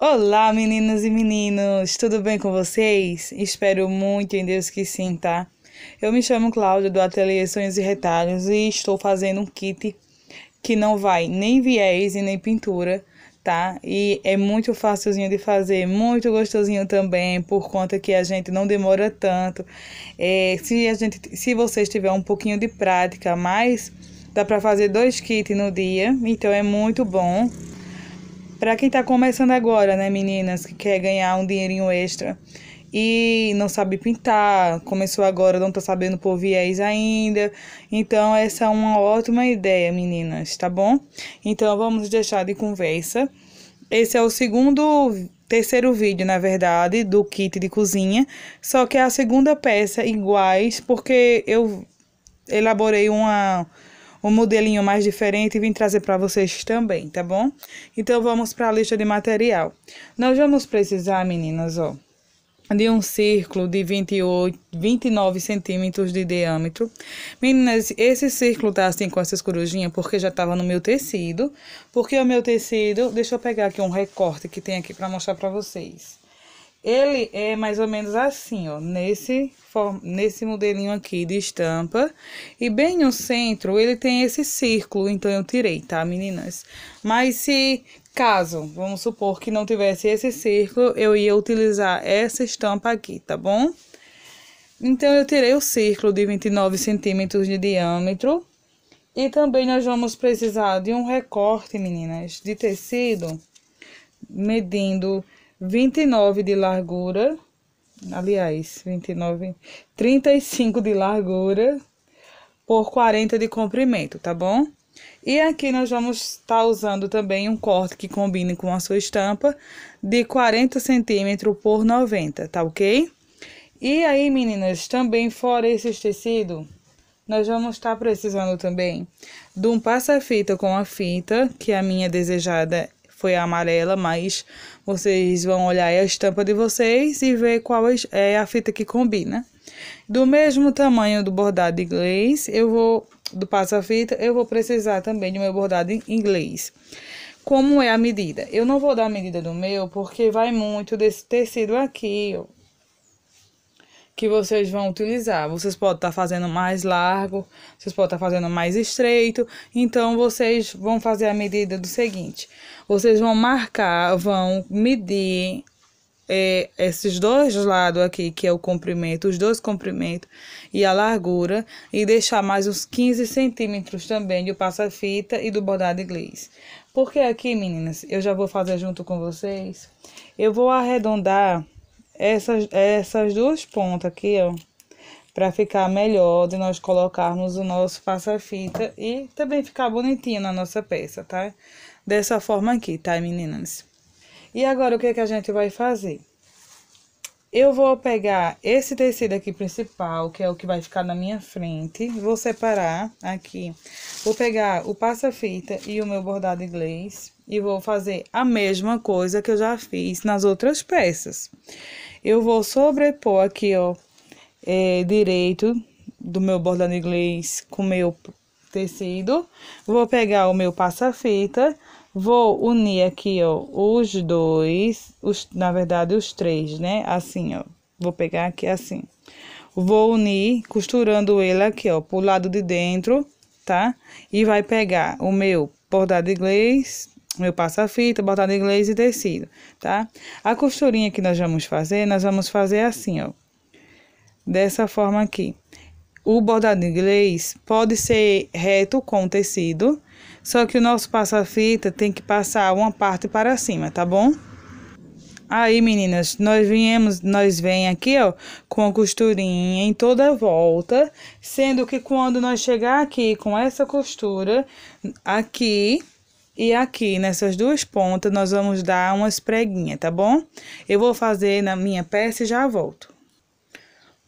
Olá, meninas e meninos, tudo bem com vocês? Espero muito em Deus que sim, tá? Eu me chamo Cláudia do Ateliê Sonhos e Retalhos e estou fazendo um kit que não vai nem viés e nem pintura, tá? E é muito facilzinho de fazer, muito gostosinho também, por conta que a gente não demora tanto. É, se, a gente, se vocês tiver um pouquinho de prática, mas dá para fazer dois kits no dia, então é muito bom. Para quem está começando agora, né, meninas, que quer ganhar um dinheirinho extra e não sabe pintar, começou agora, não está sabendo por viés ainda. Então, essa é uma ótima ideia, meninas, tá bom? Então, vamos deixar de conversa. Esse é o segundo terceiro vídeo, na verdade, do kit de cozinha, só que é a segunda peça iguais, porque eu elaborei uma um modelinho mais diferente e vim trazer para vocês também, tá bom? Então vamos para a lista de material. Nós vamos precisar, meninas, ó, de um círculo de 28, 29 centímetros de diâmetro. Meninas, esse círculo tá assim com essas corujinhas porque já tava no meu tecido. Porque o meu tecido, deixa eu pegar aqui um recorte que tem aqui para mostrar para vocês. Ele é mais ou menos assim, ó, nesse, nesse modelinho aqui de estampa. E bem no centro, ele tem esse círculo, então eu tirei, tá, meninas? Mas se caso, vamos supor que não tivesse esse círculo, eu ia utilizar essa estampa aqui, tá bom? Então, eu tirei o círculo de 29 centímetros de diâmetro. E também nós vamos precisar de um recorte, meninas, de tecido, medindo 29 de largura, aliás, 29, 35 de largura por 40 de comprimento, tá bom? E aqui nós vamos estar tá usando também um corte que combine com a sua estampa de 40 centímetros por 90, tá ok? E aí, meninas, também fora esses tecidos, nós vamos estar tá precisando também de um passa-fita com a fita, que é a minha desejada foi a amarela, mas vocês vão olhar a estampa de vocês e ver qual é, é a fita que combina. Do mesmo tamanho do bordado inglês, eu vou do passa-fita, eu vou precisar também do meu bordado inglês. Como é a medida? Eu não vou dar a medida do meu porque vai muito desse tecido aqui, ó que vocês vão utilizar. Vocês podem estar tá fazendo mais largo, vocês podem estar tá fazendo mais estreito. Então, vocês vão fazer a medida do seguinte: vocês vão marcar, vão medir é, esses dois lados aqui, que é o comprimento, os dois comprimentos e a largura, e deixar mais uns 15 centímetros também do passa-fita e do bordado inglês. Porque aqui, meninas, eu já vou fazer junto com vocês, eu vou arredondar essas, essas duas pontas aqui, ó, para ficar melhor de nós colocarmos o nosso passa-fita e também ficar bonitinho na nossa peça, tá? Dessa forma aqui, tá, meninas? E agora, o que, é que a gente vai fazer? Eu vou pegar esse tecido aqui principal, que é o que vai ficar na minha frente. Vou separar aqui. Vou pegar o passa-fita e o meu bordado inglês. E vou fazer a mesma coisa que eu já fiz nas outras peças. Eu vou sobrepor aqui, ó, é, direito do meu bordado inglês com meu tecido. Vou pegar o meu passa-fita, vou unir aqui, ó, os dois, os, na verdade, os três, né? Assim, ó. Vou pegar aqui assim. Vou unir, costurando ele aqui, ó, pro lado de dentro, tá? E vai pegar o meu bordado inglês, eu passo a fita, bordado inglês e tecido, tá? A costurinha que nós vamos fazer, nós vamos fazer assim, ó. Dessa forma aqui. O bordado inglês pode ser reto com tecido, só que o nosso passa-fita tem que passar uma parte para cima, tá bom? Aí, meninas, nós viemos, nós vem aqui, ó, com a costurinha em toda a volta, sendo que quando nós chegar aqui com essa costura, aqui, e aqui nessas duas pontas nós vamos dar umas preguinhas, tá bom? Eu vou fazer na minha peça e já volto.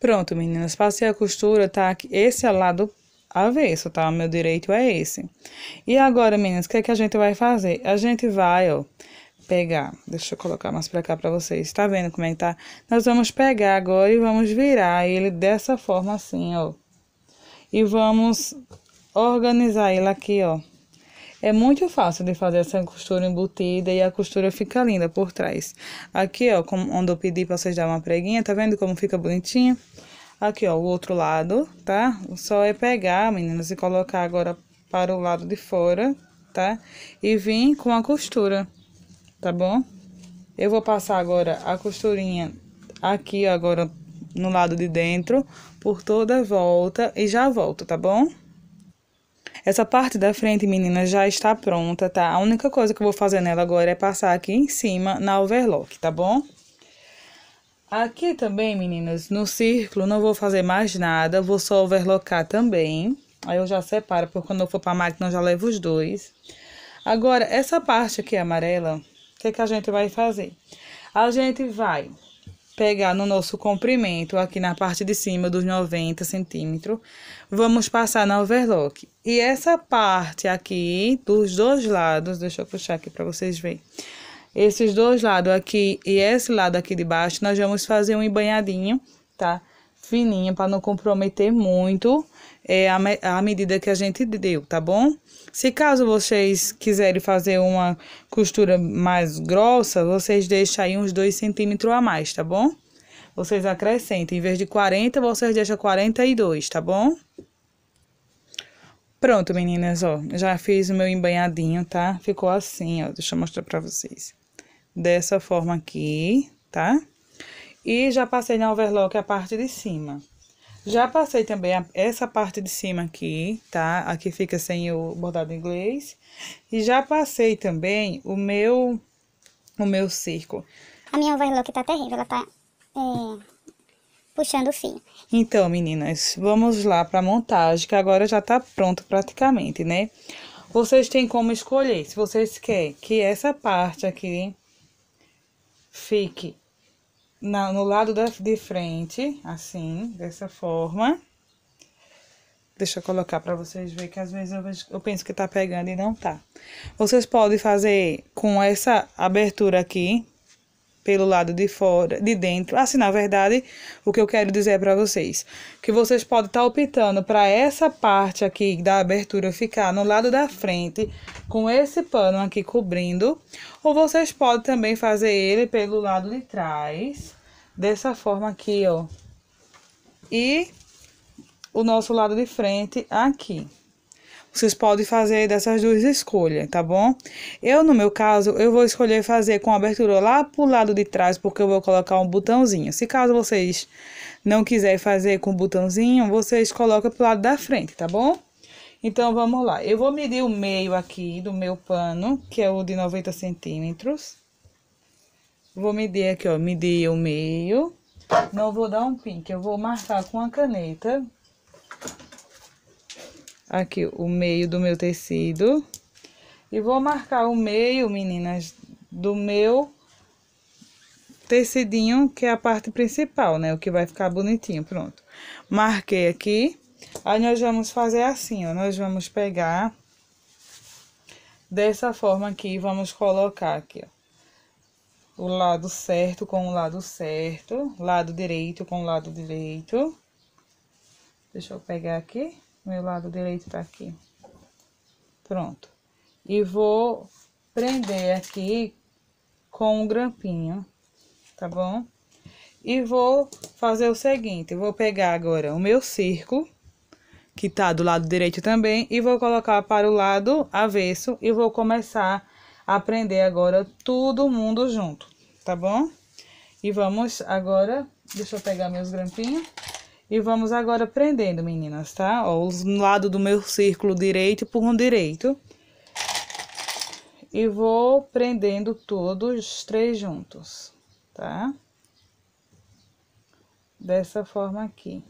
Pronto, meninas, passei a costura, tá? Esse é o lado avesso, tá? O meu direito é esse. E agora, meninas, o que, é que a gente vai fazer? A gente vai, ó, pegar... Deixa eu colocar mais pra cá pra vocês. Tá vendo como é que tá? Nós vamos pegar agora e vamos virar ele dessa forma assim, ó. E vamos organizar ele aqui, ó. É muito fácil de fazer essa costura embutida e a costura fica linda por trás. Aqui, ó, onde eu pedi pra vocês dar uma preguinha, tá vendo como fica bonitinho? Aqui, ó, o outro lado, tá? Só é pegar, meninas, e colocar agora para o lado de fora, tá? E vim com a costura, tá bom? Eu vou passar agora a costurinha aqui agora no lado de dentro por toda a volta e já volto, tá bom? Essa parte da frente, meninas, já está pronta, tá? A única coisa que eu vou fazer nela agora é passar aqui em cima na overlock, tá bom? Aqui também, meninas, no círculo não vou fazer mais nada, vou só overlocar também. Aí eu já separo, porque quando eu for pra máquina eu já levo os dois. Agora, essa parte aqui amarela, o que, que a gente vai fazer? A gente vai pegar no nosso comprimento, aqui na parte de cima dos 90 centímetros, vamos passar na overlock. E essa parte aqui, dos dois lados, deixa eu puxar aqui para vocês verem. Esses dois lados aqui e esse lado aqui de baixo, nós vamos fazer um embanhadinho, tá? Fininho, para não comprometer muito é, a, me, a medida que a gente deu, tá bom? Se caso vocês quiserem fazer uma costura mais grossa, vocês deixam aí uns 2 centímetros a mais, tá bom? Vocês acrescentam, em vez de 40, vocês deixam 42, tá bom? Pronto, meninas, ó, já fiz o meu embanhadinho, tá? Ficou assim, ó, deixa eu mostrar pra vocês. Dessa forma aqui, tá? E já passei na overlock a parte de cima. Já passei também a, essa parte de cima aqui, tá? Aqui fica sem o bordado inglês. E já passei também o meu, o meu círculo. A minha overlock tá terrível, ela tá é, puxando o fio. Então, meninas, vamos lá pra montagem, que agora já tá pronto praticamente, né? Vocês têm como escolher, se vocês querem que essa parte aqui fique na, no lado da, de frente, assim, dessa forma. Deixa eu colocar para vocês verem que às vezes eu, vejo, eu penso que tá pegando e não tá. Vocês podem fazer com essa abertura aqui, pelo lado de fora, de dentro. Assim, na verdade, o que eu quero dizer para vocês, que vocês podem estar tá optando para essa parte aqui da abertura ficar no lado da frente, com esse pano aqui cobrindo, ou vocês podem também fazer ele pelo lado de trás, dessa forma aqui, ó. E o nosso lado de frente aqui. Vocês podem fazer dessas duas escolhas, tá bom? Eu, no meu caso, eu vou escolher fazer com abertura lá pro lado de trás, porque eu vou colocar um botãozinho. Se caso vocês não quiserem fazer com botãozinho, vocês colocam pro lado da frente, tá bom? Então, vamos lá. Eu vou medir o meio aqui do meu pano, que é o de 90 centímetros. Vou medir aqui, ó, medir o meio. Não vou dar um pin, que eu vou marcar com a caneta aqui o meio do meu tecido. E vou marcar o meio, meninas, do meu tecidinho, que é a parte principal, né? O que vai ficar bonitinho, pronto. Marquei aqui. Aí, nós vamos fazer assim, ó. Nós vamos pegar dessa forma aqui e vamos colocar aqui, ó. O lado certo com o lado certo, lado direito com o lado direito. Deixa eu pegar aqui. Meu lado direito tá aqui. Pronto. E vou prender aqui com um grampinho, tá bom? E vou fazer o seguinte, vou pegar agora o meu círculo, que tá do lado direito também, e vou colocar para o lado avesso e vou começar a prender agora todo mundo junto, tá bom? E vamos agora, deixa eu pegar meus grampinhos. E vamos agora prendendo, meninas, tá? Ó, os lados do meu círculo direito por um direito. E vou prendendo todos os três juntos, tá? Dessa forma aqui.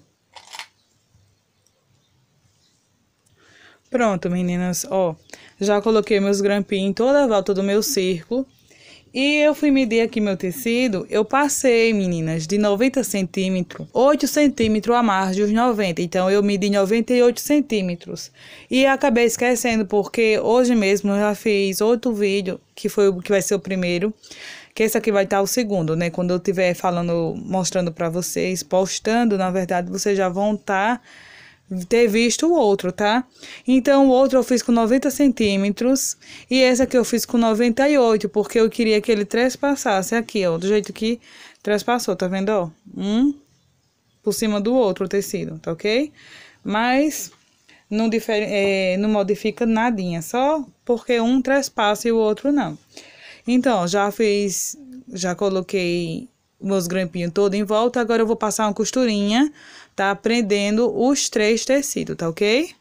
Pronto, meninas, ó. Já coloquei meus grampinhos em toda a volta do meu círculo. E eu fui medir aqui meu tecido, eu passei, meninas, de 90 centímetros, 8 centímetros a mais dos 90. Então, eu medi 98 centímetros. E acabei esquecendo, porque hoje mesmo eu já fiz outro vídeo, que foi o que vai ser o primeiro. Que esse aqui vai estar o segundo, né? Quando eu estiver falando, mostrando para vocês, postando, na verdade, vocês já vão estar... Tá ter visto o outro, tá? Então, o outro eu fiz com 90 centímetros e esse aqui eu fiz com 98, porque eu queria que ele trespassasse aqui, ó, do jeito que trespassou, tá vendo, ó? Um por cima do outro tecido, tá ok? Mas não, difere, é, não modifica nadinha, só porque um trespassa e o outro não. Então, já fiz, já coloquei meus grampinhos todo em volta, agora eu vou passar uma costurinha tá prendendo os três tecidos, tá ok?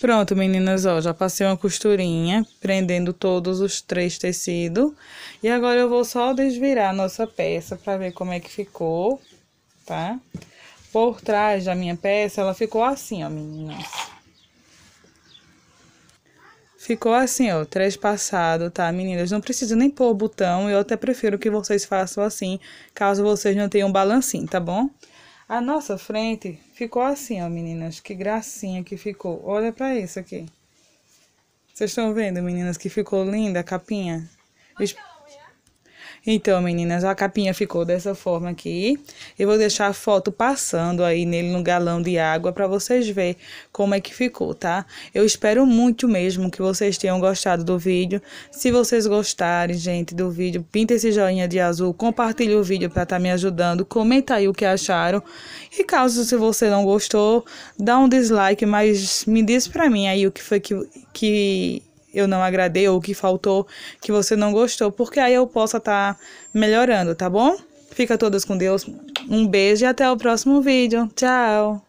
Pronto, meninas, ó, já passei uma costurinha prendendo todos os três tecidos. E agora eu vou só desvirar a nossa peça para ver como é que ficou, tá? Por trás da minha peça, ela ficou assim, ó, meninas. Ficou assim, ó, três passado, tá, meninas? Não precisa nem pôr botão, eu até prefiro que vocês façam assim, caso vocês não tenham balancinho, tá bom? Tá bom? a nossa frente ficou assim, ó, meninas. Que gracinha que ficou. Olha para isso aqui. Vocês estão vendo, meninas, que ficou linda a capinha? Os... Então, meninas, a capinha ficou dessa forma aqui. Eu vou deixar a foto passando aí nele no galão de água para vocês verem como é que ficou, tá? Eu espero muito mesmo que vocês tenham gostado do vídeo. Se vocês gostarem, gente, do vídeo, pinta esse joinha de azul, compartilhe o vídeo para estar tá me ajudando, comenta aí o que acharam. E caso se você não gostou, dá um dislike, mas me diz para mim aí o que foi que... que eu não agradei ou que faltou, que você não gostou, porque aí eu possa estar tá melhorando, tá bom? Fica todas com Deus. Um beijo e até o próximo vídeo. Tchau!